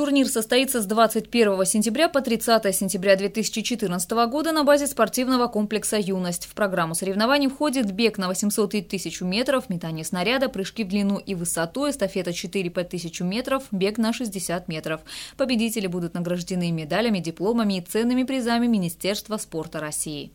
Турнир состоится с 21 сентября по 30 сентября 2014 года на базе спортивного комплекса «Юность». В программу соревнований входит бег на 800 и 1000 метров, метание снаряда, прыжки в длину и высоту, эстафета 4 по 1000 метров, бег на 60 метров. Победители будут награждены медалями, дипломами и ценными призами Министерства спорта России.